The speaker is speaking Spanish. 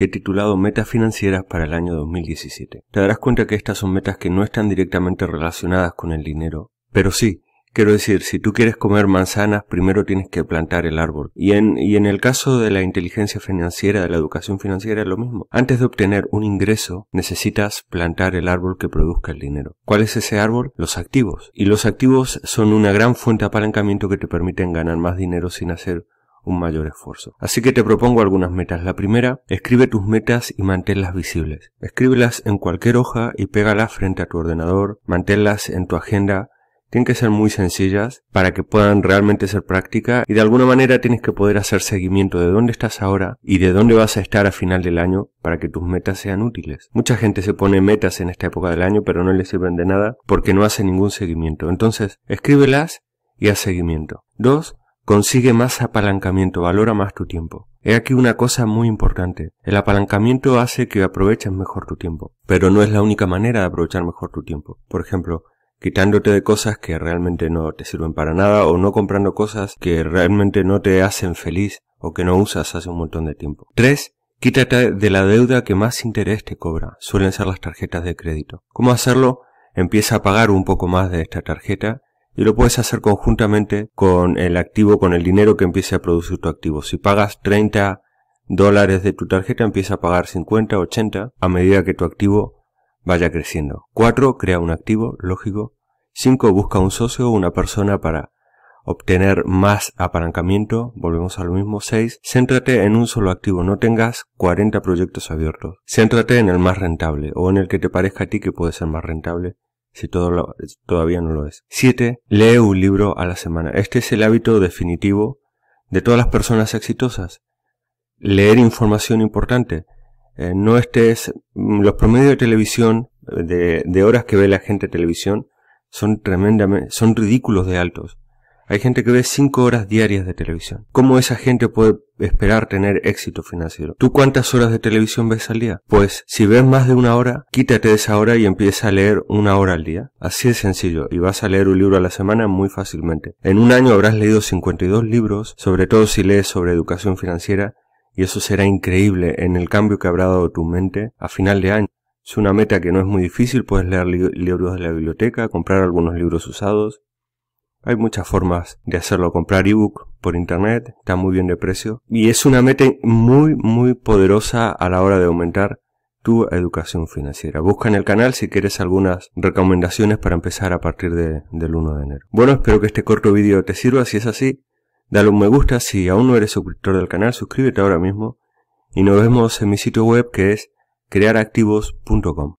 he titulado Metas financieras para el año 2017. Te darás cuenta que estas son metas que no están directamente relacionadas con el dinero, pero sí, quiero decir, si tú quieres comer manzanas, primero tienes que plantar el árbol. Y en, y en el caso de la inteligencia financiera, de la educación financiera, es lo mismo. Antes de obtener un ingreso, necesitas plantar el árbol que produzca el dinero. ¿Cuál es ese árbol? Los activos. Y los activos son una gran fuente de apalancamiento que te permiten ganar más dinero sin hacer un mayor esfuerzo. Así que te propongo algunas metas. La primera, escribe tus metas y manténlas visibles. Escríbelas en cualquier hoja y pégalas frente a tu ordenador, manténlas en tu agenda, tienen que ser muy sencillas para que puedan realmente ser práctica y de alguna manera tienes que poder hacer seguimiento de dónde estás ahora y de dónde vas a estar a final del año para que tus metas sean útiles. Mucha gente se pone metas en esta época del año pero no le sirven de nada porque no hace ningún seguimiento. Entonces, escríbelas y haz seguimiento. Dos, Consigue más apalancamiento, valora más tu tiempo. He aquí una cosa muy importante. El apalancamiento hace que aproveches mejor tu tiempo, pero no es la única manera de aprovechar mejor tu tiempo. Por ejemplo, quitándote de cosas que realmente no te sirven para nada o no comprando cosas que realmente no te hacen feliz o que no usas hace un montón de tiempo. 3. Quítate de la deuda que más interés te cobra. Suelen ser las tarjetas de crédito. ¿Cómo hacerlo? Empieza a pagar un poco más de esta tarjeta y lo puedes hacer conjuntamente con el activo, con el dinero que empiece a producir tu activo. Si pagas 30 dólares de tu tarjeta, empieza a pagar 50, 80 a medida que tu activo vaya creciendo. 4. Crea un activo, lógico. 5. Busca un socio o una persona para obtener más apalancamiento, volvemos a lo mismo. 6. Céntrate en un solo activo, no tengas 40 proyectos abiertos. Céntrate en el más rentable o en el que te parezca a ti que puede ser más rentable si todavía no lo es. 7. Lee un libro a la semana. Este es el hábito definitivo de todas las personas exitosas. Leer información importante. Eh, no estés, mm, los promedios de televisión, eh, de, de horas que ve la gente televisión, son tremendamente, son ridículos de altos. Hay gente que ve 5 horas diarias de televisión. ¿Cómo esa gente puede esperar tener éxito financiero? ¿Tú cuántas horas de televisión ves al día? Pues si ves más de una hora, quítate de esa hora y empieza a leer una hora al día. Así de sencillo, y vas a leer un libro a la semana muy fácilmente. En un año habrás leído 52 libros, sobre todo si lees sobre educación financiera, y eso será increíble en el cambio que habrá dado tu mente a final de año. Es una meta que no es muy difícil, puedes leer libros de la biblioteca, comprar algunos libros usados, hay muchas formas de hacerlo, comprar ebook por internet, está muy bien de precio y es una meta muy muy poderosa a la hora de aumentar tu educación financiera. Busca en el canal si quieres algunas recomendaciones para empezar a partir del 1 de enero. Bueno, espero que este corto vídeo te sirva, si es así, dale un me gusta, si aún no eres suscriptor del canal, suscríbete ahora mismo y nos vemos en mi sitio web que es crearactivos.com.